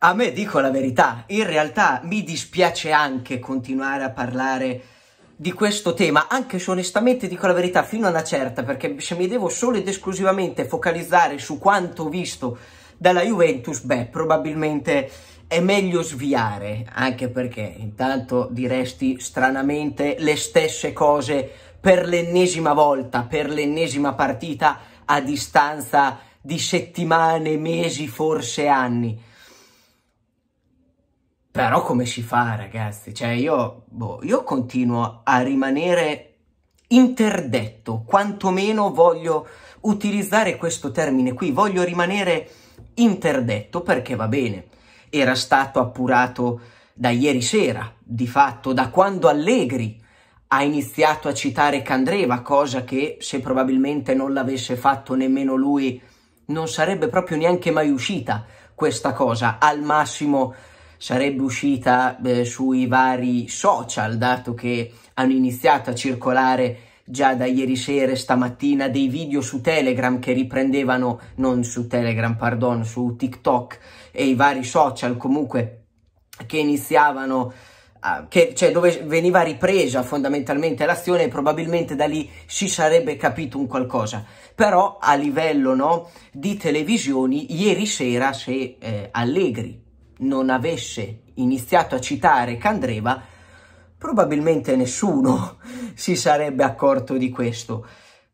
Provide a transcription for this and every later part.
A me dico la verità, in realtà mi dispiace anche continuare a parlare di questo tema, anche se onestamente dico la verità fino a una certa, perché se mi devo solo ed esclusivamente focalizzare su quanto visto dalla Juventus, beh, probabilmente è meglio sviare, anche perché intanto diresti stranamente le stesse cose per l'ennesima volta, per l'ennesima partita a distanza di settimane, mesi, forse anni però come si fa, ragazzi? Cioè, io, boh, io continuo a rimanere interdetto, quantomeno voglio utilizzare questo termine qui, voglio rimanere interdetto perché va bene, era stato appurato da ieri sera, di fatto, da quando Allegri ha iniziato a citare Candreva, cosa che se probabilmente non l'avesse fatto nemmeno lui non sarebbe proprio neanche mai uscita questa cosa, al massimo sarebbe uscita eh, sui vari social, dato che hanno iniziato a circolare già da ieri sera e stamattina dei video su Telegram che riprendevano, non su Telegram, pardon, su TikTok e i vari social comunque che iniziavano, a, che, cioè dove veniva ripresa fondamentalmente l'azione e probabilmente da lì si sarebbe capito un qualcosa. Però a livello no, di televisioni, ieri sera se eh, Allegri non avesse iniziato a citare Candreva, probabilmente nessuno si sarebbe accorto di questo,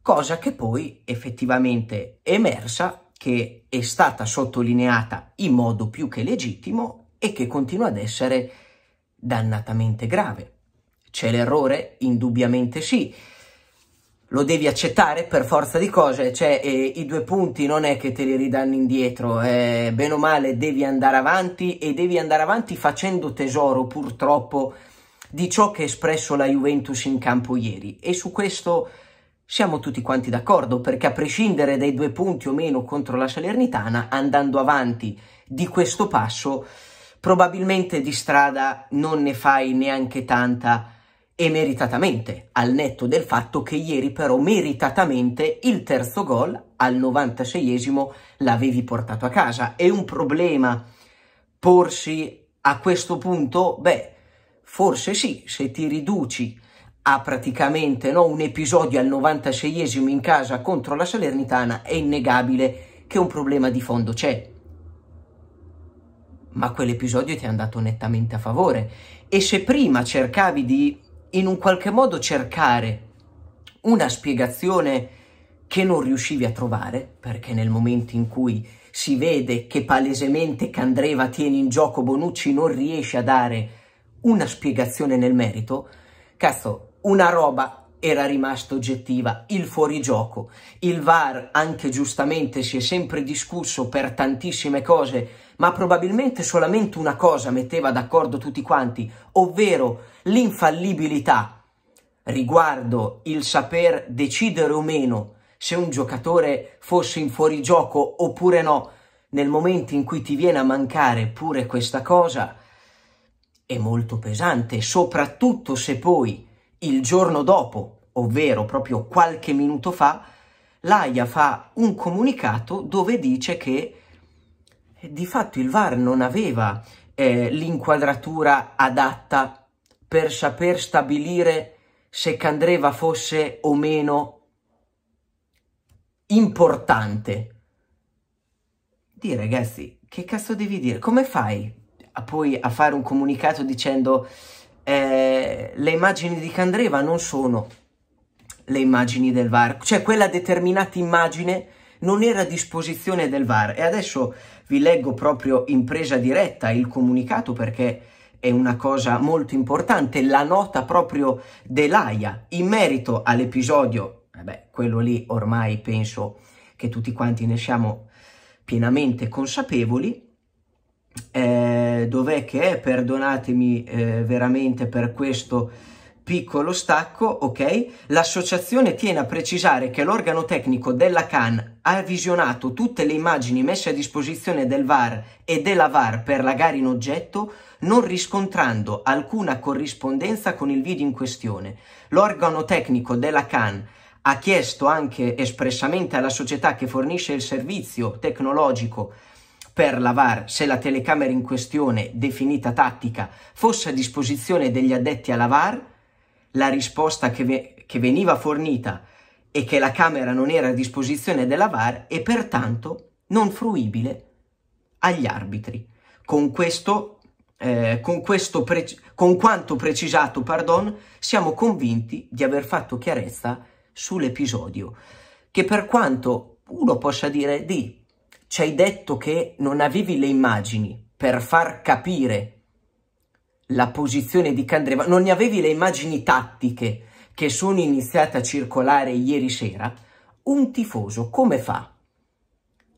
cosa che poi effettivamente è emersa, che è stata sottolineata in modo più che legittimo e che continua ad essere dannatamente grave. C'è l'errore? Indubbiamente sì lo devi accettare per forza di cose, cioè eh, i due punti non è che te li ridanno indietro, eh, bene o male devi andare avanti e devi andare avanti facendo tesoro purtroppo di ciò che ha espresso la Juventus in campo ieri e su questo siamo tutti quanti d'accordo perché a prescindere dai due punti o meno contro la Salernitana, andando avanti di questo passo probabilmente di strada non ne fai neanche tanta e meritatamente, al netto del fatto che ieri però meritatamente il terzo gol al 96esimo l'avevi portato a casa. È un problema porsi a questo punto? Beh, forse sì, se ti riduci a praticamente no, un episodio al 96esimo in casa contro la Salernitana è innegabile che un problema di fondo c'è. Ma quell'episodio ti è andato nettamente a favore e se prima cercavi di in un qualche modo cercare una spiegazione che non riuscivi a trovare, perché nel momento in cui si vede che palesemente Candreva tiene in gioco Bonucci non riesce a dare una spiegazione nel merito, cazzo, una roba era rimasta oggettiva, il fuorigioco. Il VAR, anche giustamente, si è sempre discusso per tantissime cose, ma probabilmente solamente una cosa metteva d'accordo tutti quanti, ovvero l'infallibilità riguardo il saper decidere o meno se un giocatore fosse in fuorigioco oppure no. Nel momento in cui ti viene a mancare pure questa cosa è molto pesante, soprattutto se poi il giorno dopo, ovvero proprio qualche minuto fa, l'AIA fa un comunicato dove dice che di fatto il VAR non aveva eh, l'inquadratura adatta per saper stabilire se Candreva fosse o meno importante. Di ragazzi, che cazzo devi dire? Come fai a poi a fare un comunicato dicendo eh, le immagini di Candreva non sono le immagini del VAR, cioè quella determinata immagine non era a disposizione del VAR e adesso vi leggo proprio in presa diretta il comunicato perché è una cosa molto importante, la nota proprio dell'AIA in merito all'episodio, vabbè, eh quello lì ormai penso che tutti quanti ne siamo pienamente consapevoli, eh, dov'è che è, perdonatemi eh, veramente per questo Piccolo stacco, ok? L'associazione tiene a precisare che l'organo tecnico della CAN ha visionato tutte le immagini messe a disposizione del VAR e della VAR per la gara in oggetto, non riscontrando alcuna corrispondenza con il video in questione. L'organo tecnico della CAN ha chiesto anche espressamente alla società che fornisce il servizio tecnologico per la VAR se la telecamera in questione, definita tattica, fosse a disposizione degli addetti alla VAR, la risposta che, ve- che veniva fornita e che la Camera non era a disposizione della VAR e pertanto non fruibile agli arbitri. Con questo, eh, con, questo pre- con quanto precisato, pardon, siamo convinti di aver fatto chiarezza sull'episodio, che per quanto uno possa dire di ci hai detto che non avevi le immagini per far capire la posizione di Candreva, non ne avevi le immagini tattiche che sono iniziate a circolare ieri sera, un tifoso come fa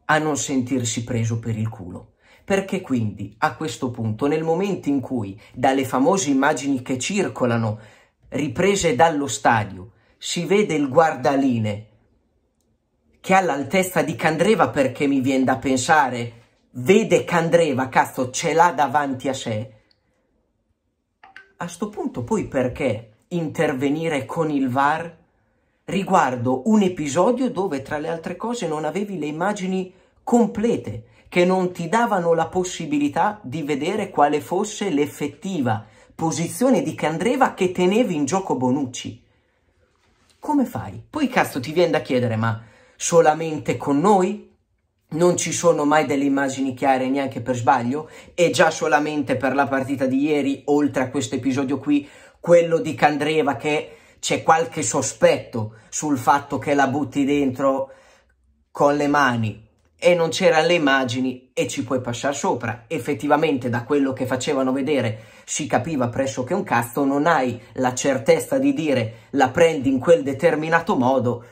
a non sentirsi preso per il culo? Perché quindi a questo punto, nel momento in cui dalle famose immagini che circolano, riprese dallo stadio, si vede il guardaline che ha l'altezza di Candreva perché mi viene da pensare, vede Candreva, cazzo, ce l'ha davanti a sé, a sto punto poi perché intervenire con il VAR riguardo un episodio dove tra le altre cose non avevi le immagini complete che non ti davano la possibilità di vedere quale fosse l'effettiva posizione di Candreva che tenevi in gioco Bonucci. Come fai? Poi cazzo ti viene da chiedere ma solamente con noi? non ci sono mai delle immagini chiare neanche per sbaglio e già solamente per la partita di ieri, oltre a questo episodio qui, quello di Candreva che c'è qualche sospetto sul fatto che la butti dentro con le mani e non c'erano le immagini e ci puoi passare sopra. Effettivamente da quello che facevano vedere si capiva pressoché un cazzo, non hai la certezza di dire la prendi in quel determinato modo,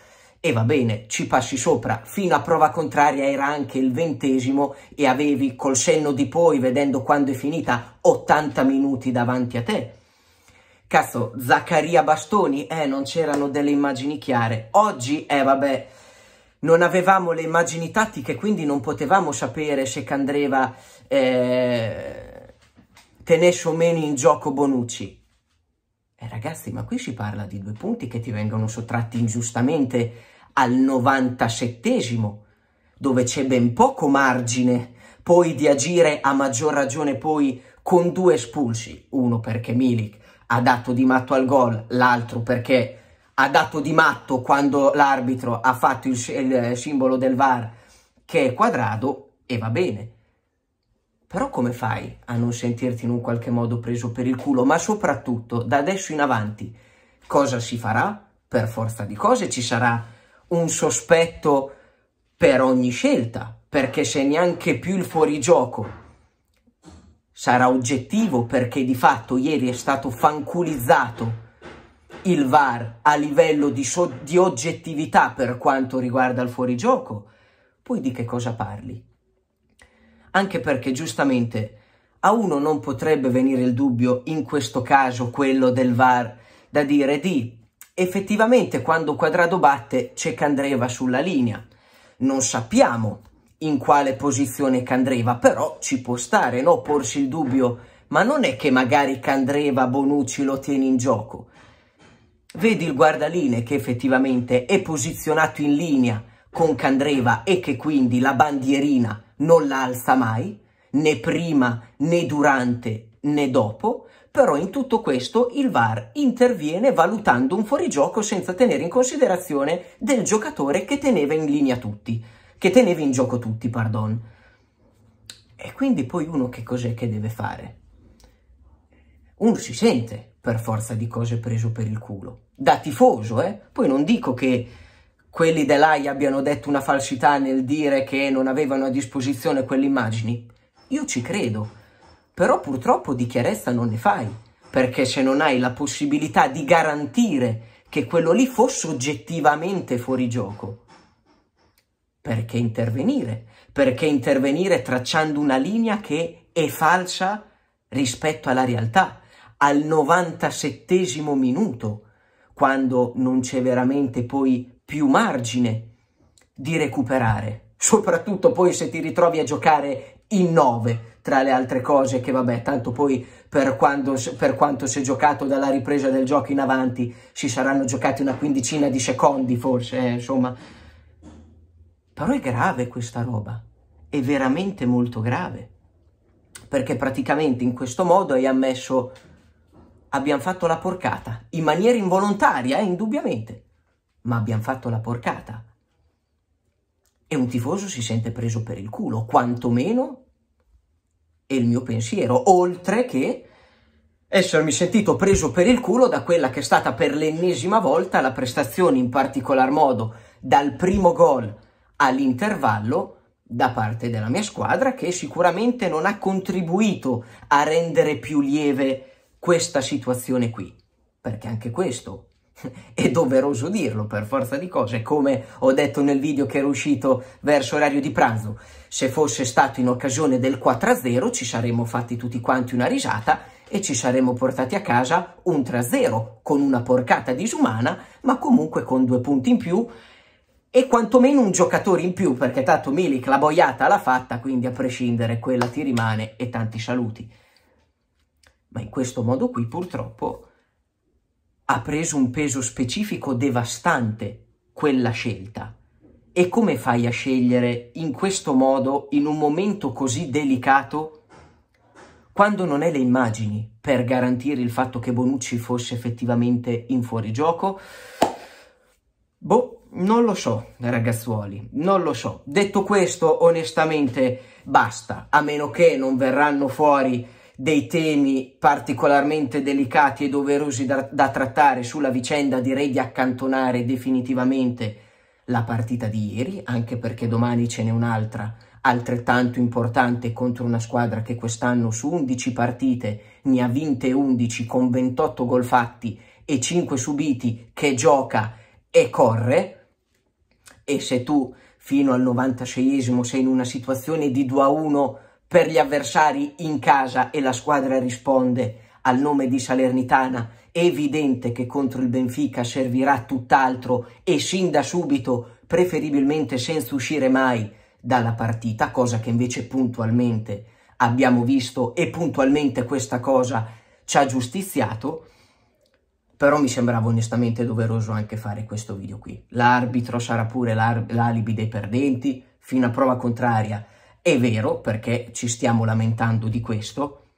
e va bene, ci passi sopra, fino a prova contraria era anche il ventesimo e avevi col senno di poi, vedendo quando è finita, 80 minuti davanti a te. Cazzo, Zaccaria Bastoni, eh, non c'erano delle immagini chiare. Oggi, eh, vabbè, non avevamo le immagini tattiche, quindi non potevamo sapere se Candreva eh, tenesse o meno in gioco Bonucci. Eh, ragazzi, ma qui si parla di due punti che ti vengono sottratti ingiustamente al 97 dove c'è ben poco margine poi di agire a maggior ragione poi con due espulsi, uno perché Milik ha dato di matto al gol, l'altro perché ha dato di matto quando l'arbitro ha fatto il, il, simbolo del VAR che è quadrato e va bene. Però come fai a non sentirti in un qualche modo preso per il culo? Ma soprattutto da adesso in avanti cosa si farà? Per forza di cose ci sarà un sospetto per ogni scelta, perché se neanche più il fuorigioco sarà oggettivo, perché di fatto ieri è stato fanculizzato il VAR a livello di, so- di oggettività per quanto riguarda il fuorigioco, poi di che cosa parli? Anche perché giustamente a uno non potrebbe venire il dubbio, in questo caso quello del VAR, da dire di Effettivamente quando Quadrado batte c'è Candreva sulla linea. Non sappiamo in quale posizione Candreva, però ci può stare, no? Porsi il dubbio, ma non è che magari Candreva Bonucci lo tiene in gioco. Vedi il guardaline che effettivamente è posizionato in linea con Candreva e che quindi la bandierina non la alza mai, né prima né durante né dopo, però in tutto questo il VAR interviene valutando un fuorigioco senza tenere in considerazione del giocatore che teneva in linea tutti, che teneva in gioco tutti, pardon. E quindi poi uno che cos'è che deve fare? Uno si sente per forza di cose preso per il culo, da tifoso, eh? Poi non dico che quelli dell'AI abbiano detto una falsità nel dire che non avevano a disposizione quelle immagini. Io ci credo però purtroppo di chiarezza non ne fai, perché se non hai la possibilità di garantire che quello lì fosse oggettivamente fuori gioco, perché intervenire? Perché intervenire tracciando una linea che è falsa rispetto alla realtà, al 97 minuto, quando non c'è veramente poi più margine di recuperare, soprattutto poi se ti ritrovi a giocare in 9 tra le altre cose che vabbè, tanto poi per, quando, per quanto si è giocato dalla ripresa del gioco in avanti si saranno giocati una quindicina di secondi forse, eh, insomma. Però è grave questa roba, è veramente molto grave, perché praticamente in questo modo hai ammesso abbiamo fatto la porcata, in maniera involontaria, eh, indubbiamente, ma abbiamo fatto la porcata. E un tifoso si sente preso per il culo, quantomeno e il mio pensiero, oltre che essermi sentito preso per il culo da quella che è stata per l'ennesima volta la prestazione, in particolar modo dal primo gol all'intervallo, da parte della mia squadra, che sicuramente non ha contribuito a rendere più lieve questa situazione qui. Perché anche questo è doveroso dirlo per forza di cose, come ho detto nel video che era uscito verso orario di pranzo. Se fosse stato in occasione del 4-0 ci saremmo fatti tutti quanti una risata e ci saremmo portati a casa un 3-0 con una porcata disumana, ma comunque con due punti in più e quantomeno un giocatore in più, perché tanto Milik la boiata l'ha fatta, quindi a prescindere quella ti rimane e tanti saluti. Ma in questo modo qui purtroppo ha preso un peso specifico devastante quella scelta. E come fai a scegliere in questo modo, in un momento così delicato, quando non è le immagini per garantire il fatto che Bonucci fosse effettivamente in fuorigioco? Boh, non lo so, ragazzuoli, non lo so. Detto questo, onestamente, basta, a meno che non verranno fuori dei temi particolarmente delicati e doverosi da, da trattare sulla vicenda direi di accantonare definitivamente la partita di ieri, anche perché domani ce n'è un'altra altrettanto importante contro una squadra che quest'anno su 11 partite ne ha vinte 11 con 28 gol fatti e 5 subiti che gioca e corre e se tu fino al 96esimo sei in una situazione di 2 a 1 per gli avversari in casa e la squadra risponde al nome di Salernitana. È evidente che contro il Benfica servirà tutt'altro e sin da subito, preferibilmente senza uscire mai dalla partita, cosa che invece puntualmente abbiamo visto e puntualmente questa cosa ci ha giustiziato però mi sembrava onestamente doveroso anche fare questo video qui. L'arbitro sarà pure l'alibi dei perdenti, fino a prova contraria è vero perché ci stiamo lamentando di questo,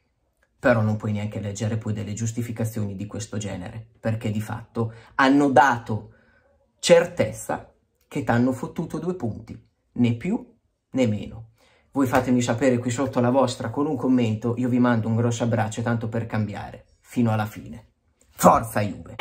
però non puoi neanche leggere poi delle giustificazioni di questo genere, perché di fatto hanno dato certezza che ti hanno fottuto due punti, né più né meno. Voi fatemi sapere qui sotto la vostra con un commento, io vi mando un grosso abbraccio tanto per cambiare, fino alla fine. Forza Juve!